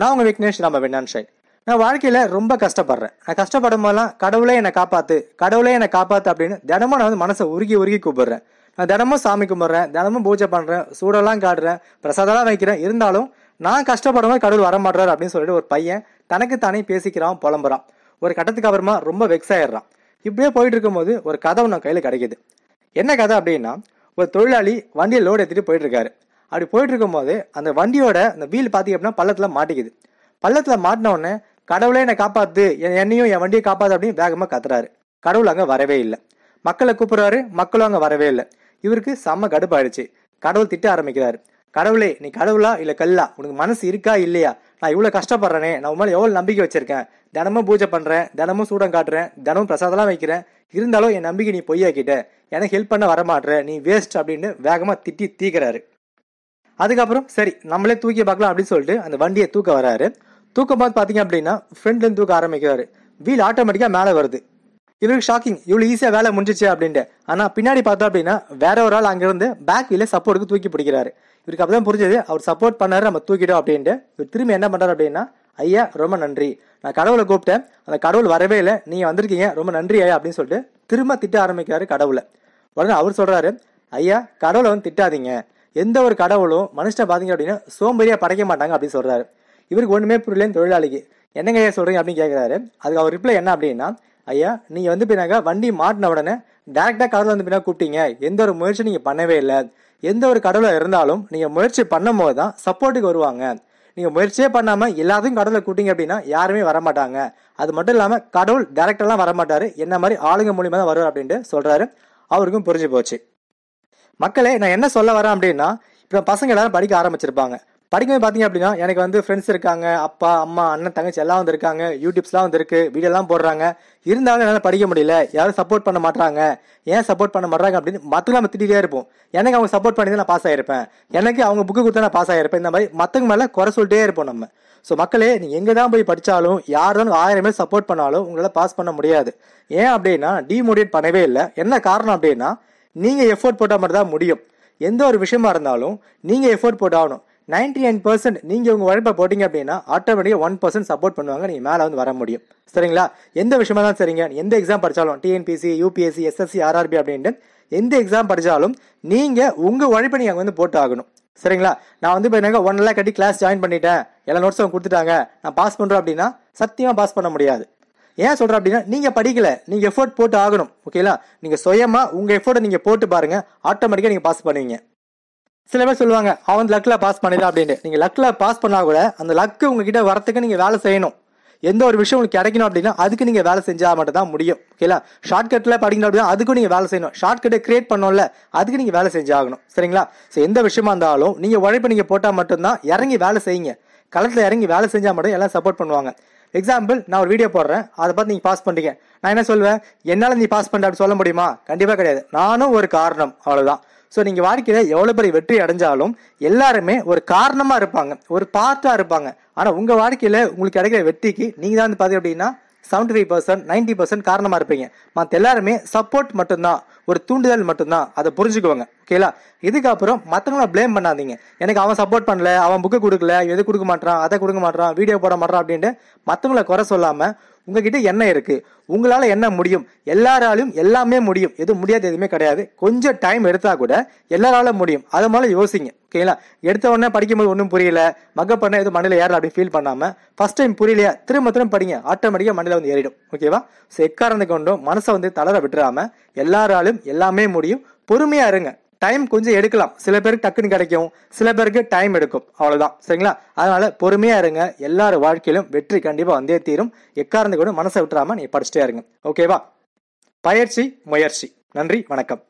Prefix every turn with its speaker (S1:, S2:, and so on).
S1: நான் உங்கள் விக்னேஷ் ராம விண்ணான் நான் வாழ்க்கையில் ரொம்ப கஷ்டப்படுறேன் நான் கஷ்டப்படும் போதெல்லாம் கடவுளே என்னை காப்பாற்று கடவுளே என்னை காப்பாற்று அப்படின்னு தினமும் நான் வந்து மனசை உருகி உருகி கூப்பிடுறேன் நான் தினமும் சாமி கும்பிட்றேன் தினமும் பூஜை பண்ணுறேன் சூடெல்லாம் காடுறேன் பிரசாதெல்லாம் வைக்கிறேன் இருந்தாலும் நான் கஷ்டப்படும் போது கடவுள் வரமாட்டார் அப்படின்னு சொல்லிட்டு ஒரு பையன் தனக்கு தானே பேசிக்கிறான் புலம்புறான் ஒரு கட்டத்துக்கு அப்புறமா ரொம்ப வெக்ஸ் ஆயிடுறான் இப்படியே போயிட்டு இருக்கும்போது ஒரு கதை ஒன்று கையில் கிடைக்கிது என்ன கதை அப்படின்னா ஒரு தொழிலாளி வண்டியை லோடு எடுத்துட்டு போயிட்டு இருக்காரு அப்படி போயிட்டு இருக்கும்போது அந்த வண்டியோட அந்த வீல் பார்த்தீங்க அப்படின்னா பள்ளத்தில் மாட்டிக்குது பள்ளத்தில் மாட்டின உடனே கடவுளே என்னை காப்பாத்து என்னையும் என் வண்டியை காப்பாத்து அப்படின்னு வேகமாக கத்துறாரு கடவுள் அங்கே வரவே இல்லை மக்களை கூப்பிடுறாரு மக்களும் அங்கே வரவே இல்லை இவருக்கு செம்ம கடுப்பாயிடுச்சு கடவுள் திட்ட ஆரம்பிக்கிறாரு கடவுளே நீ கடவுளா இல்லை கல்லா உனக்கு மனசு இருக்கா இல்லையா நான் இவ்வளோ கஷ்டப்படுறேனே நான் உன் மேலே எவ்வளோ நம்பிக்கை வச்சிருக்கேன் தினமும் பூஜை பண்ணுறேன் தினமும் சூடம் காட்டுறேன் தினமும் பிரசாதெல்லாம் வைக்கிறேன் இருந்தாலும் என் நம்பிக்கை நீ பொய்யாக்கிட்ட எனக்கு ஹெல்ப் பண்ண வரமாட்ற நீ வேஸ்ட் அப்படின்னு வேகமாக திட்டி தீக்கிறாரு அதுக்கப்புறம் சரி நம்மளே தூக்கி பார்க்கலாம் அப்படின்னு சொல்லிட்டு அந்த வண்டியை தூக்க வராரு தூக்கம் பார்த்து பார்த்தீங்க அப்படின்னா ஃப்ரெண்ட்லேருந்து தூக்க ஆரம்பிக்கிறாரு வீல் ஆட்டோமேட்டிக்காக மேலே வருது இவருக்கு ஷாக்கிங் இவ்வளோ ஈஸியாக வேலை முடிஞ்சிச்சு அப்படின்ட்டு ஆனால் பின்னாடி பார்த்தோம் அப்படின்னா வேற ஒரு ஆள் அங்கேருந்து பேக் வீல சப்போர்ட்டுக்கு தூக்கி பிடிக்கிறாரு இவருக்கு அப்போ தான் புரிஞ்சது அவர் சப்போர்ட் பண்ணாரு நம்ம தூக்கிட்டோம் அப்படின்ட்டு இவர் திரும்பி என்ன பண்ணுறாரு அப்படின்னா ஐயா ரொம்ப நன்றி நான் கடவுளை கூப்பிட்டேன் அந்த கடவுள் வரவே இல்லை நீங்கள் வந்திருக்கீங்க ரொம்ப நன்றி ஐயா அப்படின்னு சொல்லிட்டு திரும்ப திட்ட ஆரம்பிக்கிறாரு கடவுளை உடனே அவர் சொல்கிறாரு ஐயா கடவுளை வந்து திட்டாதீங்க எந்த ஒரு கடவுளும் மனுஷனை பார்த்தீங்க அப்படின்னா சோம்பேறியாக படைக்க மாட்டாங்க அப்படின்னு சொல்கிறாரு இவருக்கு ஒன்றுமே புரியலன்னு தொழிலாளிக்கு என்னங்க ஐயா சொல்கிறீங்க அப்படின்னு கேட்குறாரு அதுக்கு அவர் ரிப்ளை என்ன அப்படின்னா ஐயா நீங்கள் வந்து பின்னாங்க வண்டி மாட்டின உடனே டேரெக்டாக கடவுள் வந்து பின்னா கூப்பிட்டீங்க எந்த ஒரு முயற்சி நீங்கள் பண்ணவே இல்லை எந்த ஒரு கடவுளாக இருந்தாலும் நீங்கள் முயற்சி பண்ணும் போது தான் சப்போர்ட்டுக்கு வருவாங்க நீங்கள் முயற்சியே பண்ணாமல் எல்லாத்தையும் கடவுளை கூட்டிங்க அப்படின்னா யாருமே வரமாட்டாங்க அது மட்டும் இல்லாமல் கடவுள் டேரக்டெல்லாம் வரமாட்டார் என்ன மாதிரி ஆளுங்க மூலியமாக தான் வருவார் அப்படின்ட்டு சொல்கிறாரு அவருக்கும் புரிஞ்சு போச்சு மக்களே நான் என்ன சொல்ல வரேன் அப்படின்னா இப்போ பசங்க எல்லாரும் படிக்க ஆரம்பிச்சிருப்பாங்க படிக்கும்போது பார்த்தீங்க அப்படின்னா எனக்கு வந்து ஃப்ரெண்ட்ஸ் இருக்காங்க அப்பா அம்மா அண்ணன் தங்கச்சி எல்லாம் வந்து இருக்காங்க யூடியூப்ஸ்லாம் வந்து இருக்கு வீடியோலாம் போடுறாங்க இருந்தாலும் என்னால் படிக்க முடியல யாரும் சப்போர்ட் பண்ண மாட்டாங்க ஏன் சப்போர்ட் பண்ண மாட்றாங்க அப்படின்னு மற்றவங்க நம்ம திட்டிகிட்டே இருப்போம் எனக்கு அவங்க சப்போர்ட் பண்ணி நான் பாஸ் ஆகிருப்பேன் எனக்கு அவங்க புக்கு கொடுத்தா நான் பாஸ் ஆகிருப்பேன் இந்த மாதிரி மற்றவங்க மேலே குறை சொல்லிட்டே இருப்போம் நம்ம ஸோ மக்களே நீங்கள் எங்கே தான் போய் படித்தாலும் யார் தான் ஆயிரம் பேர் சப்போர்ட் பண்ணாலும் உங்களால் பாஸ் பண்ண முடியாது ஏன் அப்படின்னா டிமோட்டிவேட் பண்ணவே இல்லை என்ன காரணம் அப்படின்னா நீங்கள் எஃபோர்ட் போட்டால் மட்டும் தான் முடியும் எந்த ஒரு விஷயமா இருந்தாலும் நீங்கள் எஃபோர்ட் போட்டு ஆகணும் நைன்டி நைன் பர்சன்ட் நீங்கள் உங்கள் உழைப்பை போட்டிங்க அப்படின்னா ஆட்டோமேட்டிக்காக ஒன் பர்சன்ட் சப்போர்ட் பண்ணுவாங்க நீங்கள் மேலே வந்து வர முடியும் சரிங்களா எந்த விஷயமா தான் சரிங்க எந்த எக்ஸாம் படித்தாலும் டிஎன்பிசி யூபிஎஸ்சி எஸ்எஸ்சி ஆர்ஆர்பி அப்படின்ட்டு எந்த எக்ஸாம் படித்தாலும் நீங்கள் உங்கள் உழைப்பை நீங்கள் வந்து போட்டு ஆகணும் சரிங்களா நான் வந்து இப்போ ஒன் லேக் கட்டி கிளாஸ் ஜாயின் பண்ணிட்டேன் எல்லா நோட்ஸும் கொடுத்துட்டாங்க நான் பாஸ் பண்ணுறேன் அப்படின்னா சத்தியமாக பாஸ் பண்ண முடியாது ஏன் சொல்கிறேன் அப்படின்னா நீங்கள் படிக்கலை நீங்கள் எஃபோர்ட் போட்டு ஆகணும் ஓகேங்களா நீங்கள் சுயமாக உங்கள் எஃபோர்ட்டை நீங்கள் போட்டு பாருங்கள் ஆட்டோமேட்டிக்காக நீங்கள் பாஸ் பண்ணுவீங்க சில பேர் சொல்லுவாங்க அவன் லக்கில் பாஸ் பண்ணிடலாம் அப்படின்ட்டு நீங்கள் லக்கில் பாஸ் பண்ணால் கூட அந்த லக்கு உங்ககிட்ட வரத்துக்கு நீங்கள் வேலை செய்யணும் எந்த ஒரு விஷயம் உங்களுக்கு கிடைக்கணும் அப்படின்னா அதுக்கு நீங்கள் வேலை செஞ்சால் மட்டும் தான் முடியும் ஓகேங்களா ஷார்ட்கட்டில் படிக்கணும் அப்படின்னா அதுக்கும் நீங்கள் வேலை செய்யணும் ஷார்ட்கட்டை கிரியேட் பண்ணோம்ல அதுக்கு நீங்கள் வேலை செஞ்சாகணும் சரிங்களா ஸோ எந்த விஷயமா இருந்தாலும் நீங்கள் உழைப்பு நீங்கள் போட்டால் மட்டும்தான் இறங்கி வேலை செய்யுங்க களத்தில் இறங்கி வேலை செஞ்சால் மட்டும் எல்லாம் சப்போர்ட் பண்ணுவாங்க எக்ஸாம்பிள் நான் ஒரு வீடியோ போடுறேன் அதை பார்த்து நீங்கள் பாஸ் பண்ணுறீங்க நான் என்ன சொல்லுவேன் என்னால் நீ பாஸ் பண்ண அப்படின்னு சொல்ல முடியுமா கண்டிப்பாக கிடையாது நானும் ஒரு காரணம் அவ்வளோதான் ஸோ நீங்கள் வாழ்க்கையில் எவ்வளோ பெரிய வெற்றி அடைஞ்சாலும் எல்லாருமே ஒரு காரணமாக இருப்பாங்க ஒரு பார்ட்டாக இருப்பாங்க ஆனால் உங்கள் வாழ்க்கையில் உங்களுக்கு கிடைக்கிற வெற்றிக்கு நீங்கள் தான் வந்து பார்த்தீங்க அப்படின்னா seventy five percent ninety percent காரணமாக இருப்பீங்க மற்ற எல்லாருமே சப்போர்ட் மட்டும்தான் ஒரு தூண்டுதல் மட்டும்தான் அதை புரிஞ்சுக்குவாங்க ஓகேலா இதுக்கப்புறம் மற்றவங்கள ப்ளேம் பண்ணாதீங்க எனக்கு அவன் சப்போர்ட் பண்ணல அவன் புக்கு கொடுக்கல எது கொடுக்க மாட்டான் அதை கொடுக்க மாட்டான் வீடியோ போட மாட்டான் அப்படின்ட்டு மற்றவங்கள குறை சொல்லாமல் உங்ககிட்ட என்ன இருக்கு உங்களால என்ன முடியும் எல்லாராலையும் எல்லாமே முடியும் எதுவும் முடியாத எதுவுமே கிடையாது கொஞ்சம் டைம் எடுத்தா கூட எல்லாராலும் முடியும் அது மேலே யோசிங்க ஓகேங்களா எடுத்த உடனே படிக்கும்போது ஒன்றும் புரியல மக பண்ண எதுவும் மண்ணில் ஏறல அப்படின்னு ஃபீல் பண்ணாம ஃபர்ஸ்ட் டைம் புரியலையா திரும்ப திரும்ப படிங்க ஆட்டோமேட்டிக்காக மண்ணில் வந்து ஏறிடும் ஓகேவா ஸோ எக்காரந்து கொண்டும் மனசை வந்து தளர விட்டுறாம எல்லாராலும் எல்லாமே முடியும் பொறுமையா இருங்க டைம் கொஞ்சம் எடுக்கலாம் சில பேருக்கு டக்குன்னு கிடைக்கும் சில பேருக்கு டைம் எடுக்கும் அவ்வளோதான் சரிங்களா அதனால பொறுமையாக இருங்க எல்லார் வாழ்க்கையிலும் வெற்றி கண்டிப்பாக வந்தே தீரும் எக்காரந்து கூட மனசை விட்டுறாம நீ படிச்சுட்டே இருங்க ஓகேவா பயிற்சி முயற்சி நன்றி வணக்கம்